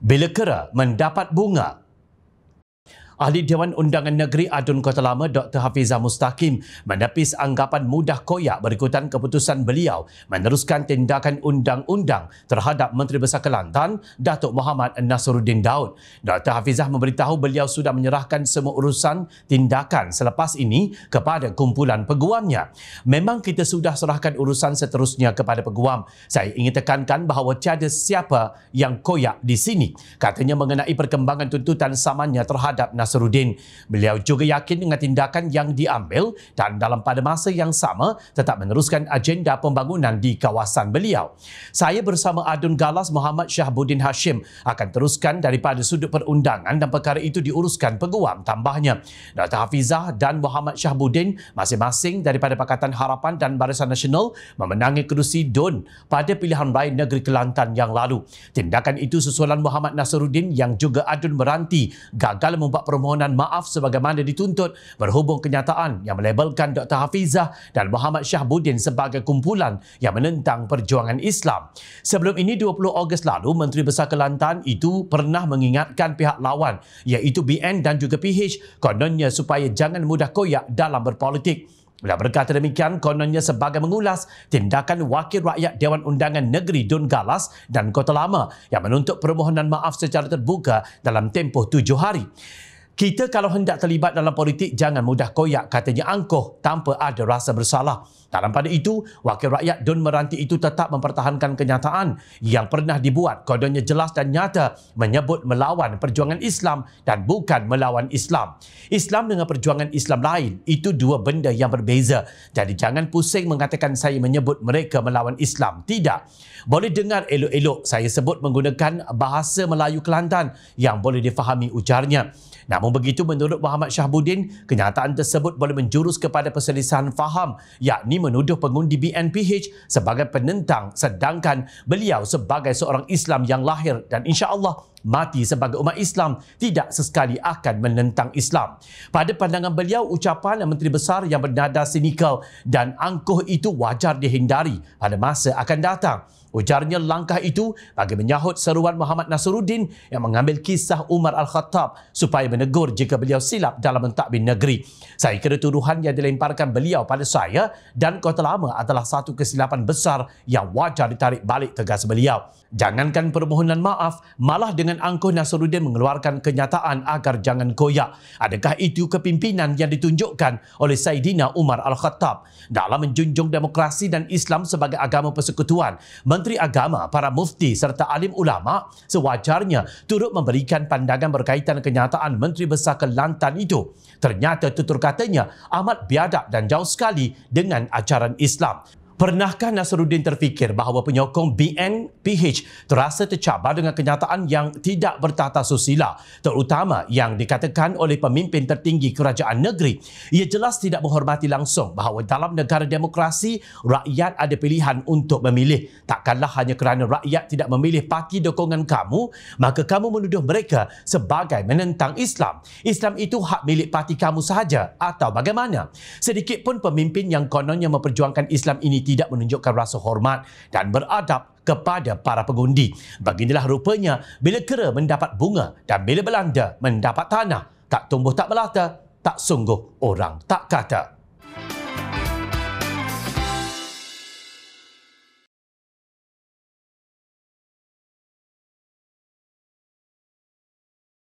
bila kera mendapat bunga Ahli Dewan Undangan Negeri Adun Kota Lama Dr. Hafizah Mustaqim menepis anggapan mudah koyak berikutan keputusan beliau meneruskan tindakan undang-undang terhadap Menteri Besar Kelantan Datuk Muhammad Nasruddin Daud. Dr. Hafizah memberitahu beliau sudah menyerahkan semua urusan tindakan selepas ini kepada kumpulan peguamnya. Memang kita sudah serahkan urusan seterusnya kepada peguam. Saya ingin tekankan bahawa tiada siapa yang koyak di sini. Katanya mengenai perkembangan tuntutan samannya terhadap Nasruddin Nasruddin. Beliau juga yakin dengan tindakan yang diambil dan dalam pada masa yang sama tetap meneruskan agenda pembangunan di kawasan beliau. Saya bersama Adun Galas Muhammad Syahbudin Hashim akan teruskan daripada sudut perundangan dan perkara itu diuruskan peguam tambahnya. Dr. Hafizah dan Muhammad Syahbudin masing-masing daripada Pakatan Harapan dan Barisan Nasional memenangi kerusi DUN pada pilihan raya negeri Kelantan yang lalu. Tindakan itu susulan Muhammad Nasruddin yang juga adun meranti gagal membuat perubahan permohonan maaf sebagaimana dituntut berhubung kenyataan yang melabelkan Dr. Hafizah dan Muhammad Syahbudin sebagai kumpulan yang menentang perjuangan Islam. Sebelum ini 20 Ogos lalu, Menteri Besar Kelantan itu pernah mengingatkan pihak lawan iaitu BN dan juga PH kononnya supaya jangan mudah koyak dalam berpolitik. Bila berkata demikian, kononnya sebagai mengulas tindakan Wakil Rakyat Dewan Undangan Negeri Dun Galas dan Kota Lama yang menuntut permohonan maaf secara terbuka dalam tempoh tujuh hari. Kita kalau hendak terlibat dalam politik, jangan mudah koyak katanya angkuh tanpa ada rasa bersalah. Dalam pada itu, wakil rakyat Dun Meranti itu tetap mempertahankan kenyataan yang pernah dibuat kodonya jelas dan nyata menyebut melawan perjuangan Islam dan bukan melawan Islam. Islam dengan perjuangan Islam lain, itu dua benda yang berbeza. Jadi jangan pusing mengatakan saya menyebut mereka melawan Islam. Tidak. Boleh dengar elok-elok saya sebut menggunakan bahasa Melayu Kelantan yang boleh difahami ujarnya. Namun Namun begitu menurut Muhammad Syahbudin, kenyataan tersebut boleh menjurus kepada perselisihan faham yakni menuduh pengundi BNPH sebagai penentang sedangkan beliau sebagai seorang Islam yang lahir dan insya Allah mati sebagai umat Islam tidak sesekali akan menentang Islam. Pada pandangan beliau, ucapan Menteri Besar yang bernada sinikal dan angkuh itu wajar dihindari pada masa akan datang. Ujarnya langkah itu bagi menyahut seruan Muhammad Nasruddin yang mengambil kisah Umar Al-Khattab supaya menegur jika beliau silap dalam mentadbir negeri. Saya kira tuduhan yang dilemparkan beliau pada saya dan Kota Lama adalah satu kesilapan besar yang wajar ditarik balik tegas beliau. Jangankan permohonan maaf, malah dengan angkuh Nasruddin mengeluarkan kenyataan agar jangan koyak. Adakah itu kepimpinan yang ditunjukkan oleh Saidina Umar Al-Khattab dalam menjunjung demokrasi dan Islam sebagai agama persekutuan? Menteri Agama, para mufti serta alim ulama sewajarnya turut memberikan pandangan berkaitan kenyataan Menteri Besar Kelantan itu. Ternyata tutur katanya amat biadab dan jauh sekali dengan ajaran Islam. Pernahkah Nasruddin terfikir bahawa penyokong BNPH terasa tercabar dengan kenyataan yang tidak bertata susila terutama yang dikatakan oleh pemimpin tertinggi kerajaan negeri? Ia jelas tidak menghormati langsung bahawa dalam negara demokrasi, rakyat ada pilihan untuk memilih. Takkanlah hanya kerana rakyat tidak memilih parti dokongan kamu, maka kamu menuduh mereka sebagai menentang Islam. Islam itu hak milik parti kamu sahaja atau bagaimana? Sedikit pun pemimpin yang kononnya memperjuangkan Islam ini tidak menunjukkan rasa hormat dan beradab kepada para pengundi. Beginilah rupanya bila kera mendapat bunga dan bila Belanda mendapat tanah, tak tumbuh tak melata, tak sungguh orang tak kata.